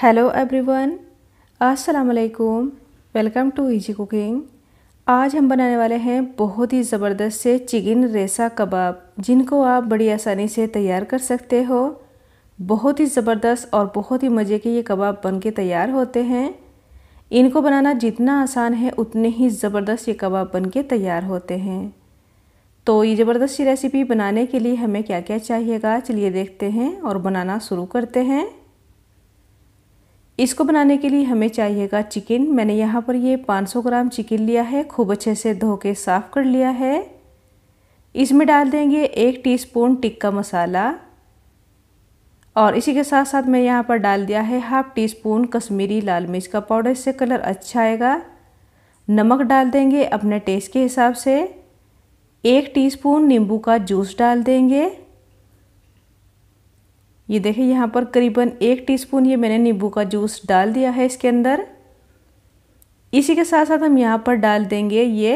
hello everyone अस्सलाम वालेकुम welcome to easy cooking आज हम बनाने वाले हैं बहुत ही ज़बरदस्त से चिकन रेसा कबाब जिनको आप बड़ी आसानी से तैयार कर सकते हो बहुत ही ज़बरदस्त और बहुत ही मज़े के ये कबाब बन के तैयार होते हैं इनको बनाना जितना आसान है उतने ही ज़बरदस्त ये कबाब बन के तैयार होते हैं तो ये ज़बरदस्त रेसिपी बनाने के लिए हमें क्या क्या चाहिएगा चलिए देखते हैं और बनाना शुरू करते हैं इसको बनाने के लिए हमें चाहिएगा चिकन मैंने यहाँ पर ये 500 ग्राम चिकन लिया है खूब अच्छे से धो के साफ़ कर लिया है इसमें डाल देंगे एक टीस्पून टिक्का मसाला और इसी के साथ साथ मैं यहाँ पर डाल दिया है हाफ टी स्पून कश्मीरी लाल मिर्च का पाउडर इससे कलर अच्छा आएगा नमक डाल देंगे अपने टेस्ट के हिसाब से एक टीस्पून नींबू का जूस डाल देंगे ये देखिए यहाँ पर करीबन एक टीस्पून ये मैंने नींबू का जूस डाल दिया है इसके अंदर इसी के साथ साथ हम यहाँ पर डाल देंगे ये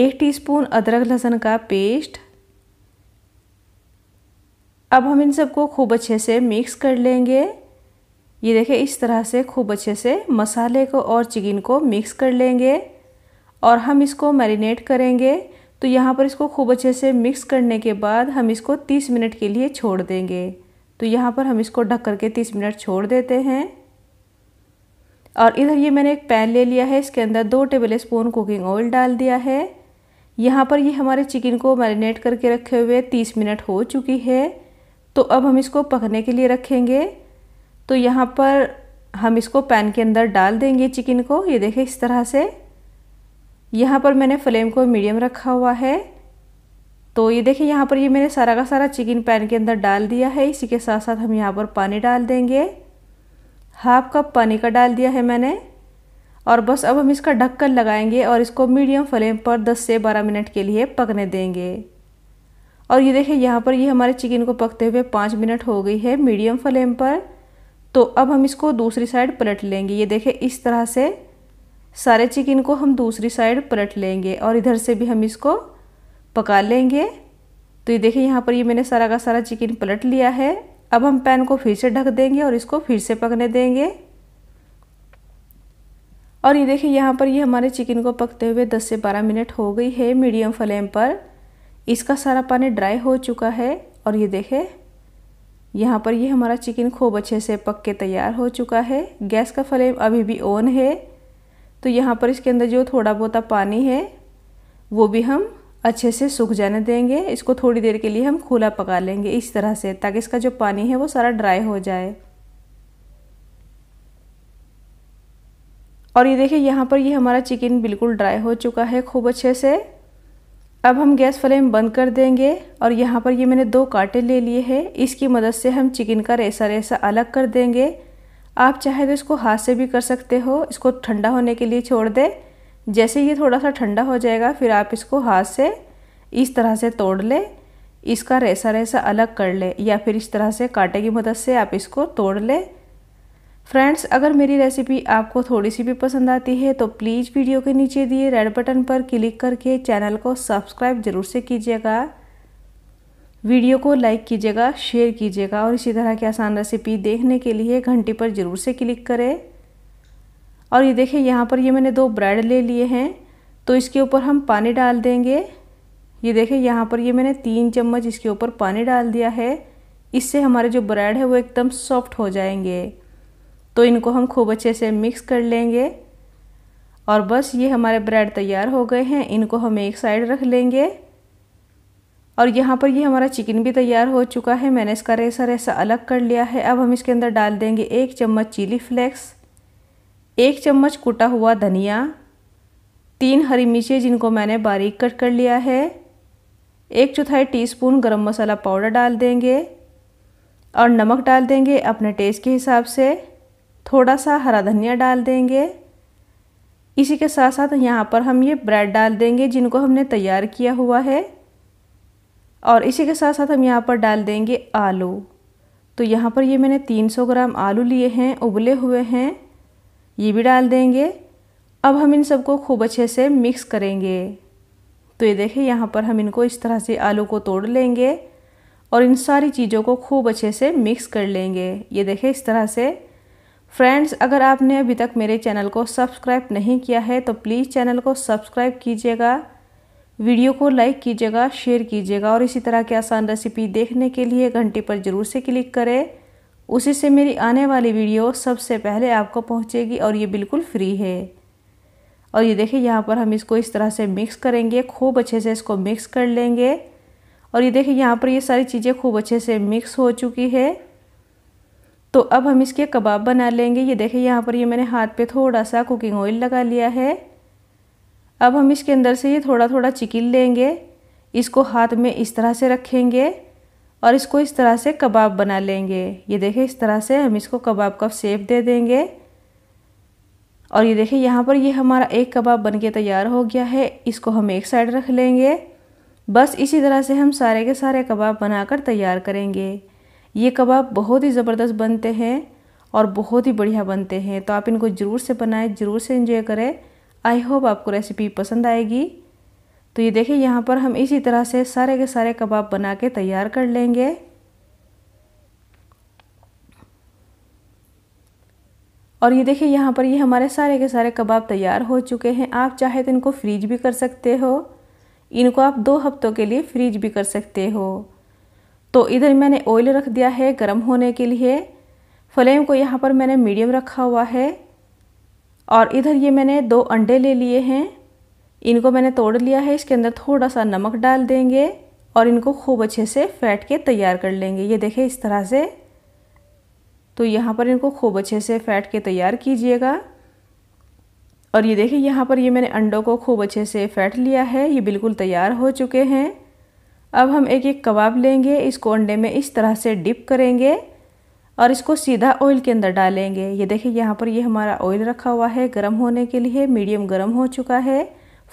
एक टीस्पून अदरक लहसुन का पेस्ट अब हम इन सबको खूब अच्छे से मिक्स कर लेंगे ये देखिए इस तरह से खूब अच्छे से मसाले को और चिकन को मिक्स कर लेंगे और हम इसको मैरिनेट करेंगे तो यहाँ पर इसको खूब अच्छे से मिक्स करने के बाद हम इसको 30 मिनट के लिए छोड़ देंगे तो यहाँ पर हम इसको ढक करके तीस मिनट छोड़ देते हैं और इधर ये मैंने एक पैन ले लिया है इसके अंदर दो टेबल स्पून कुकिंग ऑयल डाल दिया है यहाँ पर ये हमारे चिकन को मैरिनेट करके रखे हुए तीस मिनट हो चुकी है तो अब हम इसको पकने के लिए रखेंगे तो यहाँ पर हम इसको पैन के अंदर डाल देंगे चिकन को ये देखें इस तरह से यहाँ पर मैंने फ्लेम को मीडियम रखा हुआ है तो ये देखिए यहाँ पर ये मैंने सारा का सारा चिकन पैन के अंदर डाल दिया है इसी के साथ साथ हम यहाँ पर पानी डाल देंगे हाफ कप पानी का डाल दिया है मैंने और बस अब हम इसका ढक्कन लगाएंगे और इसको मीडियम फ्लेम पर 10 से 12 मिनट के लिए पकने देंगे और ये देखिए यहाँ पर ये हमारे चिकन को पकते हुए पाँच मिनट हो गई है मीडियम फ्लेम पर तो अब हम इसको दूसरी साइड पलट लेंगे ये देखें इस तरह से सारे चिकन को हम दूसरी साइड पलट लेंगे और इधर से भी हम इसको पका लेंगे तो ये देखिए यहाँ पर ये मैंने सारा का सारा चिकन पलट लिया है अब हम पैन को फिर से ढक देंगे और इसको फिर से पकने देंगे और ये देखिए यहाँ पर ये हमारे चिकन को पकते हुए 10 से 12 मिनट हो गई है मीडियम फ्लेम पर इसका सारा पानी ड्राई हो चुका है और ये देखे यहाँ पर ये हमारा चिकन खूब अच्छे से पक के तैयार हो चुका है गैस का फ्लेम अभी भी ऑन है तो यहाँ पर इसके अंदर जो थोड़ा बहुत पानी है वो भी हम अच्छे से सूख जाने देंगे इसको थोड़ी देर के लिए हम खुला पका लेंगे इस तरह से ताकि इसका जो पानी है वो सारा ड्राई हो जाए और ये देखिए यहाँ पर ये हमारा चिकन बिल्कुल ड्राई हो चुका है खूब अच्छे से अब हम गैस फ्लेम बंद कर देंगे और यहाँ पर ये मैंने दो कांटे ले लिए हैं इसकी मदद से हम चिकन का रेसा रेसा अलग कर देंगे आप चाहे तो इसको हाथ से भी कर सकते हो इसको ठंडा होने के लिए छोड़ दें जैसे ये थोड़ा सा ठंडा हो जाएगा फिर आप इसको हाथ से इस तरह से तोड़ ले इसका रेसा रेसा अलग कर ले या फिर इस तरह से कांटे की मदद से आप इसको तोड़ ले फ्रेंड्स अगर मेरी रेसिपी आपको थोड़ी सी भी पसंद आती है तो प्लीज़ वीडियो के नीचे दिए रेड बटन पर क्लिक करके चैनल को सब्सक्राइब ज़रूर से कीजिएगा वीडियो को लाइक कीजिएगा शेयर कीजिएगा और इसी तरह की आसान रेसिपी देखने के लिए घंटी पर ज़रूर से क्लिक करें और ये देखिए यहाँ पर ये मैंने दो ब्रेड ले लिए हैं तो इसके ऊपर हम पानी डाल देंगे ये देखिए यहाँ पर ये मैंने तीन चम्मच इसके ऊपर पानी डाल दिया है इससे हमारे जो ब्रेड है वो एकदम सॉफ्ट हो जाएंगे तो इनको हम खूब अच्छे से मिक्स कर लेंगे और बस ये हमारे ब्रेड तैयार हो गए हैं इनको हम एक साइड रख लेंगे और यहाँ पर ये हमारा चिकन भी तैयार हो चुका है मैंने इसका रेसा रेसा अलग कर लिया है अब हम इसके अंदर डाल देंगे एक चम्मच चिली फ्लेक्स एक चम्मच कुटा हुआ धनिया तीन हरी मिर्चें जिनको मैंने बारीक कट कर लिया है एक चौथाई टीस्पून गरम मसाला पाउडर डाल देंगे और नमक डाल देंगे अपने टेस्ट के हिसाब से थोड़ा सा हरा धनिया डाल देंगे इसी के साथ साथ यहाँ पर हम ये ब्रेड डाल देंगे जिनको हमने तैयार किया हुआ है और इसी के साथ साथ हम यहाँ पर डाल देंगे आलू तो यहाँ पर ये मैंने 300 ग्राम आलू लिए हैं उबले हुए हैं ये भी डाल देंगे अब हम इन सबको खूब अच्छे से मिक्स करेंगे तो ये देखें यहाँ पर हम इनको इस तरह से आलू को तोड़ लेंगे और इन सारी चीज़ों को खूब अच्छे से मिक्स कर लेंगे ये देखें इस तरह से फ्रेंड्स अगर आपने अभी तक मेरे चैनल को सब्सक्राइब नहीं किया है तो प्लीज़ चैनल को सब्सक्राइब कीजिएगा वीडियो को लाइक कीजिएगा शेयर कीजिएगा और इसी तरह की आसान रेसिपी देखने के लिए घंटी पर ज़रूर से क्लिक करें उसी से मेरी आने वाली वीडियो सबसे पहले आपको पहुंचेगी और ये बिल्कुल फ्री है और ये देखिए यहाँ पर हम इसको इस तरह से मिक्स करेंगे खूब अच्छे से इसको मिक्स कर लेंगे और ये देखिए यहाँ पर ये सारी चीज़ें खूब अच्छे से मिक्स हो चुकी है तो अब हम इसके कबाब बना लेंगे ये देखिए यहाँ पर ये मैंने हाथ पे थोड़ा सा कुकिंग ऑयल लगा लिया है अब हम इसके अंदर से ये थोड़ा थोड़ा चिकिल लेंगे इसको हाथ में इस तरह से रखेंगे और इसको इस तरह से कबाब बना लेंगे ये देखें इस तरह से हम इसको कबाब का सेप दे देंगे और ये देखें यहाँ पर ये हमारा एक कबाब बन के तैयार हो गया है इसको हम एक साइड रख लेंगे बस इसी तरह से हम सारे के सारे कबाब बनाकर तैयार करेंगे ये कबाब बहुत ही ज़बरदस्त बनते हैं और बहुत ही बढ़िया बनते हैं तो आप इनको ज़रूर से बनाएं ज़रूर से इंजॉय करें आई होप आपको रेसिपी पसंद आएगी तो ये देखिए यहाँ पर हम इसी तरह से सारे के सारे कबाब बना के तैयार कर लेंगे और ये देखिए यहाँ पर ये हमारे सारे के सारे कबाब तैयार हो चुके हैं आप चाहे तो इनको फ्रीज भी कर सकते हो इनको आप दो हफ्तों के लिए फ्रीज भी कर सकते हो तो इधर मैंने ऑयल रख दिया है गर्म होने के लिए फ्लेम को यहाँ पर मैंने मीडियम रखा हुआ है और इधर ये मैंने दो अंडे ले लिए हैं इनको मैंने तोड़ लिया है इसके अंदर थोड़ा सा नमक डाल देंगे और इनको खूब अच्छे से फैट के तैयार कर लेंगे ये देखें इस तरह से तो यहाँ पर इनको खूब अच्छे से फैट के तैयार कीजिएगा और ये देखिए यहाँ पर ये मैंने अंडों को खूब अच्छे से फैट लिया है ये बिल्कुल तैयार हो चुके हैं अब हम एक एक कबाब लेंगे इसको अंडे में इस तरह से डिप करेंगे और इसको सीधा ऑयल के अंदर डालेंगे ये देखिए यहाँ पर ये हमारा ऑयल रखा हुआ है गर्म होने के लिए मीडियम गर्म हो चुका है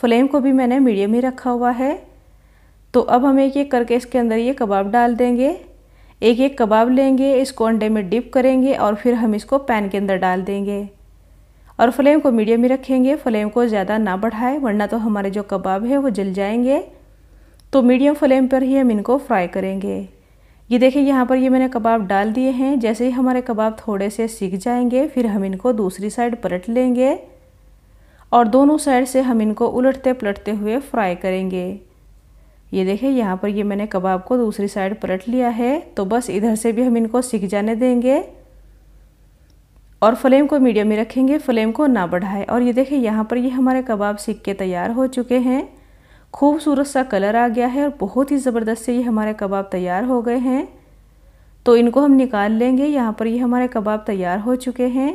फ्लेम को भी मैंने मीडियम ही रखा हुआ है तो अब हम एक एक करके इसके अंदर ये कबाब डाल देंगे एक एक कबाब लेंगे इसको अंडे में डिप करेंगे और फिर हम इसको पैन के अंदर डाल देंगे और फ्लेम को मीडियम ही रखेंगे फ्लेम को ज़्यादा ना बढ़ाएं वरना तो हमारे जो कबाब है वो जल जाएंगे तो मीडियम फ्लेम पर ही हम इनको फ्राई करेंगे ये देखिए यहाँ पर ये मैंने कबाब डाल दिए हैं जैसे ही हमारे कबाब थोड़े से सीख जाएंगे फिर हम इनको दूसरी साइड पलट लेंगे और दोनों साइड से हम इनको उलटते पलटते हुए फ्राई करेंगे ये देखें यहाँ पर ये मैंने कबाब को दूसरी साइड पलट लिया है तो बस इधर से भी हम इनको सीख जाने देंगे और फ्लेम को मीडियम में रखेंगे फ्लेम को ना बढ़ाएं और ये देखें यहाँ पर ये हमारे कबाब सीख के तैयार हो चुके हैं खूबसूरत सा कलर आ गया है और बहुत ही ज़बरदस्त से ये हमारे कबाब तैयार हो गए हैं तो इनको हम निकाल लेंगे यहाँ पर ये हमारे कबाब तैयार हो चुके हैं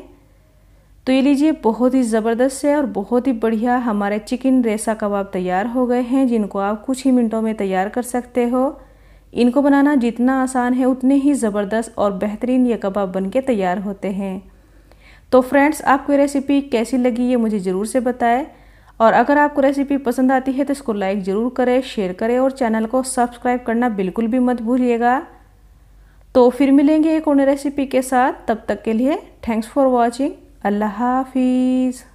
तो ये लीजिए बहुत ही ज़बरदस्त है और बहुत ही बढ़िया हमारे चिकन रेसा कबाब तैयार हो गए हैं जिनको आप कुछ ही मिनटों में तैयार कर सकते हो इनको बनाना जितना आसान है उतने ही ज़बरदस्त और बेहतरीन ये कबाब बन के तैयार होते हैं तो फ्रेंड्स आपको रेसिपी कैसी लगी ये मुझे ज़रूर से बताएं और अगर आपको रेसिपी पसंद आती है तो इसको लाइक ज़रूर करें शेयर करें और चैनल को सब्सक्राइब करना बिल्कुल भी मत भूलिएगा तो फिर मिलेंगे एक और रेसिपी के साथ तब तक के लिए थैंक्स फॉर वॉचिंग الله حافظ